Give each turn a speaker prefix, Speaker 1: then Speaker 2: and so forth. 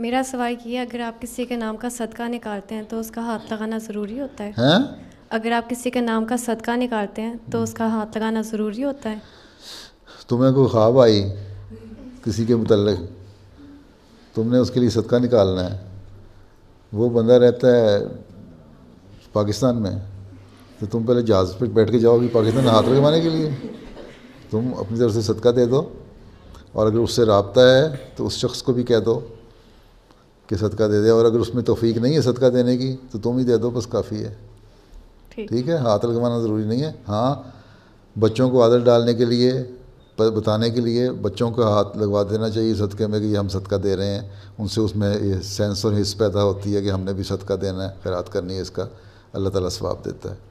Speaker 1: मेरा सवाल ये है अगर आप किसी के नाम का सदका निकालते हैं तो उसका हाथ लगाना ज़रूरी होता है हैं? अगर आप किसी के नाम का सदका निकालते हैं तो उसका हाथ लगाना ज़रूरी होता है
Speaker 2: तुम्हें कोई ख्वाब आई किसी के मतलब तुमने उसके लिए सदका निकालना है वो बंदा रहता है पाकिस्तान में तो तुम पहले जहाज़ पर बैठ के जाओगे पाकिस्तान हाथ लगवाने के लिए तुम अपनी तरफ से सदका दे दो और अगर उससे रबता है तो उस शख्स को भी कह दो कि सदका दे दे और अगर उसमें तोफीक नहीं है सदका देने की तो तुम ही दे दो बस काफ़ी है ठीक है हाथ लगवाना ज़रूरी नहीं है हाँ बच्चों को आदत डालने के लिए बताने के लिए बच्चों का हाथ लगवा देना चाहिए सदक़े में कि हम सदका दे रहे हैं उनसे उसमें ये सेंस और हिस्स पैदा होती है कि हमने भी सदका देना है खैरात
Speaker 1: करनी है इसका अल्लाह ताला स्वाब देता है